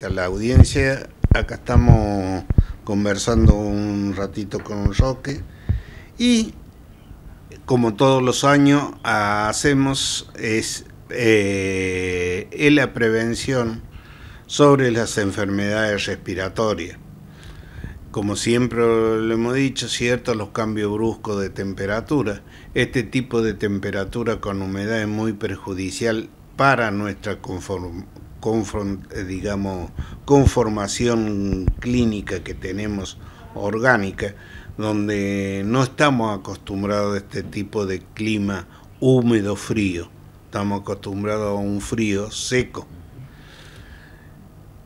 A la audiencia, acá estamos conversando un ratito con Roque y como todos los años hacemos es en eh, la prevención sobre las enfermedades respiratorias. Como siempre lo hemos dicho, cierto, los cambios bruscos de temperatura. Este tipo de temperatura con humedad es muy perjudicial para nuestra conformidad confront, eh, digamos, conformación clínica que tenemos orgánica, donde no estamos acostumbrados a este tipo de clima húmedo frío, estamos acostumbrados a un frío seco.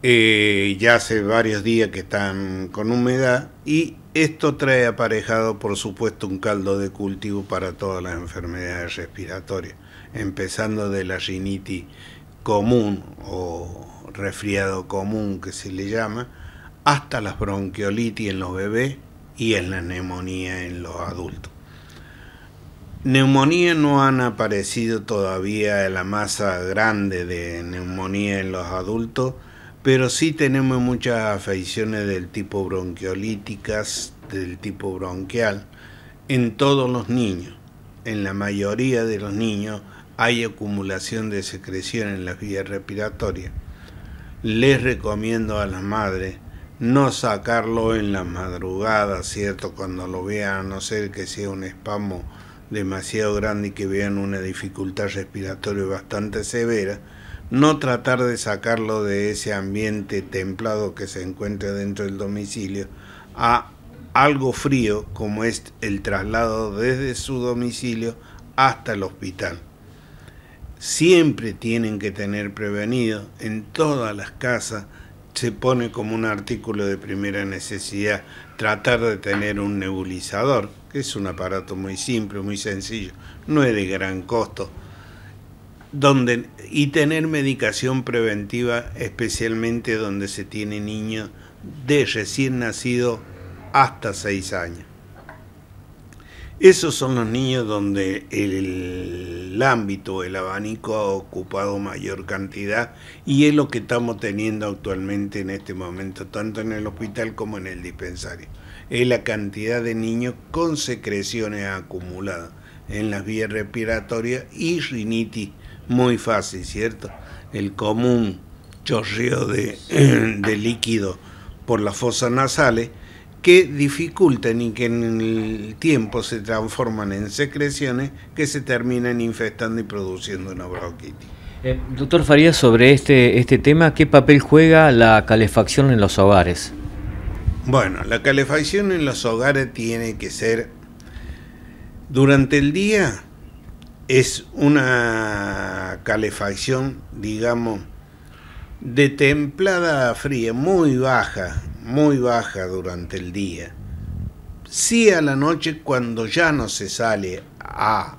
Eh, ya hace varios días que están con humedad y esto trae aparejado por supuesto un caldo de cultivo para todas las enfermedades respiratorias, empezando de la rinitis común o resfriado común que se le llama, hasta las bronquiolitis en los bebés y en la neumonía en los adultos. Neumonía no han aparecido todavía en la masa grande de neumonía en los adultos, pero sí tenemos muchas afecciones del tipo bronquiolíticas, del tipo bronquial, en todos los niños. En la mayoría de los niños hay acumulación de secreción en las vías respiratorias. Les recomiendo a las madres no sacarlo en la madrugada, ¿cierto? Cuando lo vean, a no ser que sea un espamo demasiado grande y que vean una dificultad respiratoria bastante severa, no tratar de sacarlo de ese ambiente templado que se encuentra dentro del domicilio a algo frío como es el traslado desde su domicilio hasta el hospital siempre tienen que tener prevenido, en todas las casas se pone como un artículo de primera necesidad tratar de tener un nebulizador, que es un aparato muy simple, muy sencillo, no es de gran costo, donde, y tener medicación preventiva especialmente donde se tiene niño de recién nacido hasta seis años. Esos son los niños donde el, ámbito, el abanico ha ocupado mayor cantidad y es lo que estamos teniendo actualmente en este momento, tanto en el hospital como en el dispensario. Es la cantidad de niños con secreciones acumuladas en las vías respiratorias y rinitis, muy fácil, ¿cierto? El común chorreo de, de líquido por las fosas nasales que dificultan y que en el tiempo se transforman en secreciones que se terminan infestando y produciendo una bronquitis. Eh, doctor Farías, sobre este, este tema, ¿qué papel juega la calefacción en los hogares? Bueno, la calefacción en los hogares tiene que ser durante el día es una calefacción, digamos, de templada fría, muy baja, muy baja durante el día. Sí a la noche cuando ya no se sale a,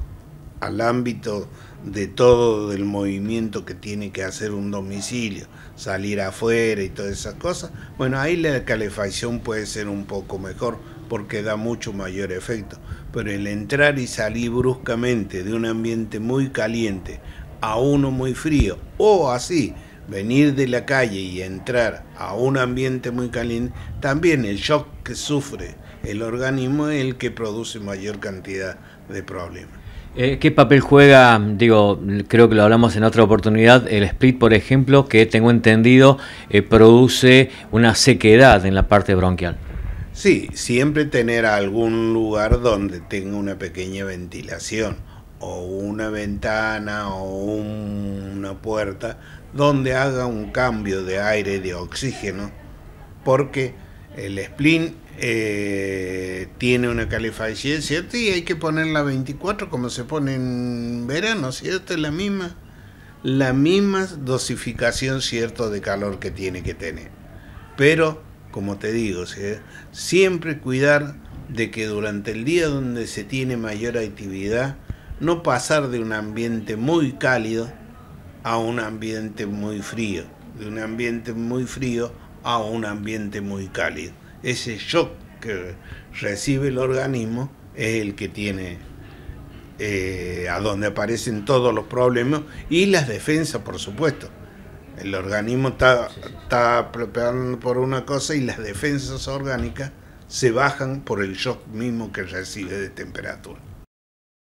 al ámbito de todo el movimiento que tiene que hacer un domicilio, salir afuera y todas esas cosas, bueno, ahí la calefacción puede ser un poco mejor porque da mucho mayor efecto. Pero el entrar y salir bruscamente de un ambiente muy caliente a uno muy frío o así, venir de la calle y entrar a un ambiente muy caliente, también el shock que sufre el organismo es el que produce mayor cantidad de problemas. Eh, ¿Qué papel juega, digo, creo que lo hablamos en otra oportunidad, el split, por ejemplo, que tengo entendido eh, produce una sequedad en la parte bronquial? Sí, siempre tener algún lugar donde tenga una pequeña ventilación o una ventana o una puerta donde haga un cambio de aire, de oxígeno, porque el spleen eh, tiene una calefacción, ¿cierto? Y hay que ponerla 24 como se pone en verano, ¿cierto? Es la misma, la misma dosificación, ¿cierto?, de calor que tiene que tener. Pero, como te digo, siempre cuidar de que durante el día donde se tiene mayor actividad, no pasar de un ambiente muy cálido a un ambiente muy frío, de un ambiente muy frío a un ambiente muy cálido. Ese shock que recibe el organismo es el que tiene eh, a donde aparecen todos los problemas y las defensas, por supuesto. El organismo está, está preparando por una cosa y las defensas orgánicas se bajan por el shock mismo que recibe de temperatura.